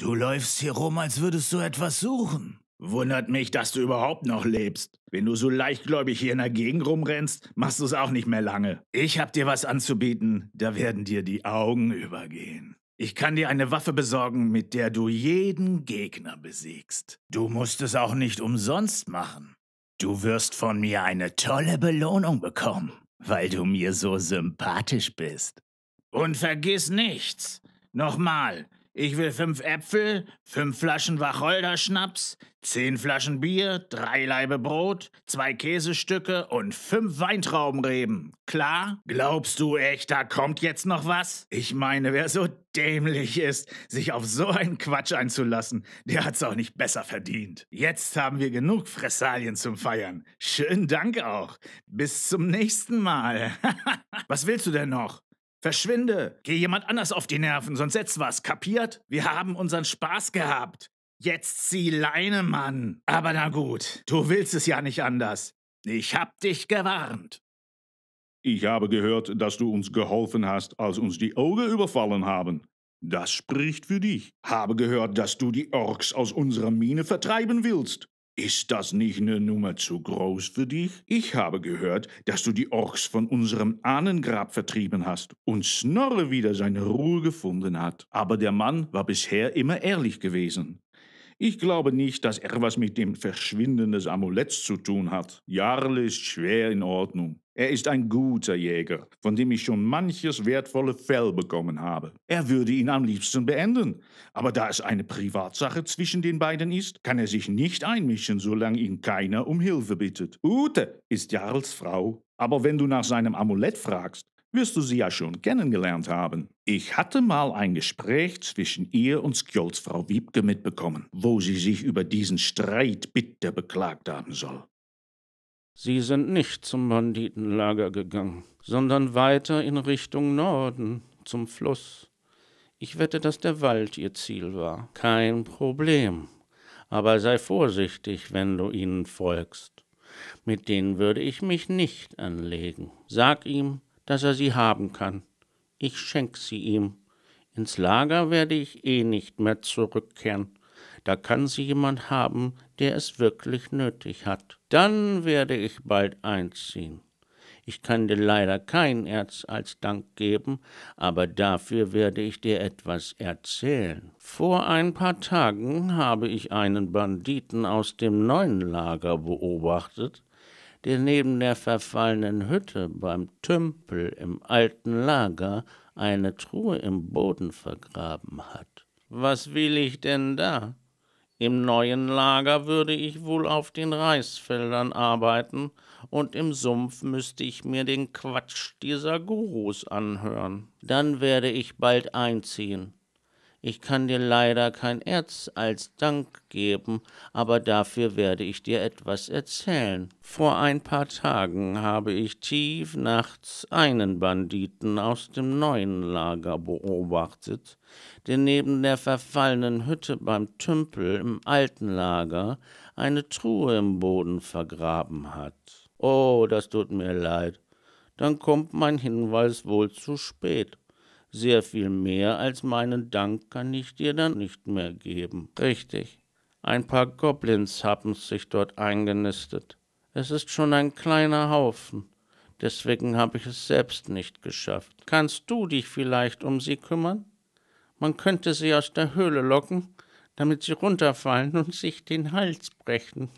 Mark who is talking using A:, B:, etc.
A: Du läufst hier rum, als würdest du etwas suchen. Wundert mich, dass du überhaupt noch lebst. Wenn du so leichtgläubig hier in der Gegend rumrennst, machst du es auch nicht mehr lange. Ich hab dir was anzubieten, da werden dir die Augen übergehen. Ich kann dir eine Waffe besorgen, mit der du jeden Gegner besiegst. Du musst es auch nicht umsonst machen. Du wirst von mir eine tolle Belohnung bekommen, weil du mir so sympathisch bist. Und vergiss nichts. Nochmal, ich will fünf Äpfel, fünf Flaschen Wacholderschnaps, zehn Flaschen Bier, drei Laibe Brot, zwei Käsestücke und fünf Weintraubenreben. Klar? Glaubst du echt, da kommt jetzt noch was? Ich meine, wer so dämlich ist, sich auf so einen Quatsch einzulassen, der hat's auch nicht besser verdient. Jetzt haben wir genug Fressalien zum Feiern. Schönen Dank auch. Bis zum nächsten Mal. was willst du denn noch? Verschwinde! Geh jemand anders auf die Nerven, sonst setz was, kapiert? Wir haben unseren Spaß gehabt. Jetzt zieh Leine, Mann. Aber na gut,
B: du willst es ja nicht anders. Ich hab dich gewarnt. Ich habe gehört, dass du uns geholfen hast, als uns die Auge überfallen haben. Das spricht für dich. Habe gehört, dass du die Orks aus unserer Mine vertreiben willst. Ist das nicht eine Nummer zu groß für dich? Ich habe gehört, dass du die Orks von unserem Ahnengrab vertrieben hast und Snorre wieder seine Ruhe gefunden hat. Aber der Mann war bisher immer ehrlich gewesen. Ich glaube nicht, dass er was mit dem Verschwinden des Amuletts zu tun hat. Jarl ist schwer in Ordnung. Er ist ein guter Jäger, von dem ich schon manches wertvolle Fell bekommen habe. Er würde ihn am liebsten beenden. Aber da es eine Privatsache zwischen den beiden ist, kann er sich nicht einmischen, solange ihn keiner um Hilfe bittet. Ute ist Jarls Frau. Aber wenn du nach seinem Amulett fragst, wirst du sie ja schon kennengelernt haben. Ich hatte mal ein Gespräch zwischen ihr und Skjolds Frau Wiebke mitbekommen, wo sie sich über diesen Streit bitter beklagt
C: haben soll. Sie sind nicht zum Banditenlager gegangen, sondern weiter in Richtung Norden, zum Fluss. Ich wette, dass der Wald ihr Ziel war. Kein Problem. Aber sei vorsichtig, wenn du ihnen folgst. Mit denen würde ich mich nicht anlegen. Sag ihm, dass er sie haben kann. Ich schenk sie ihm. Ins Lager werde ich eh nicht mehr zurückkehren. Da kann sie jemand haben, der es wirklich nötig hat. Dann werde ich bald einziehen. Ich kann dir leider kein Erz als Dank geben, aber dafür werde ich dir etwas erzählen. Vor ein paar Tagen habe ich einen Banditen aus dem neuen Lager beobachtet, der neben der verfallenen Hütte beim Tümpel im alten Lager eine Truhe im Boden vergraben hat. Was will ich denn da? Im neuen Lager würde ich wohl auf den Reisfeldern arbeiten, und im Sumpf müsste ich mir den Quatsch dieser Gurus anhören. Dann werde ich bald einziehen. Ich kann dir leider kein Erz als Dank geben, aber dafür werde ich dir etwas erzählen. Vor ein paar Tagen habe ich tief nachts einen Banditen aus dem neuen Lager beobachtet, der neben der verfallenen Hütte beim Tümpel im alten Lager eine Truhe im Boden vergraben hat. Oh, das tut mir leid. Dann kommt mein Hinweis wohl zu spät. Sehr viel mehr als meinen Dank kann ich dir dann nicht mehr geben. Richtig. Ein paar Goblins haben sich dort eingenistet. Es ist schon ein kleiner Haufen. Deswegen habe ich es selbst nicht geschafft. Kannst du dich vielleicht um sie kümmern? Man könnte sie aus der Höhle locken, damit sie runterfallen und sich den Hals brechen.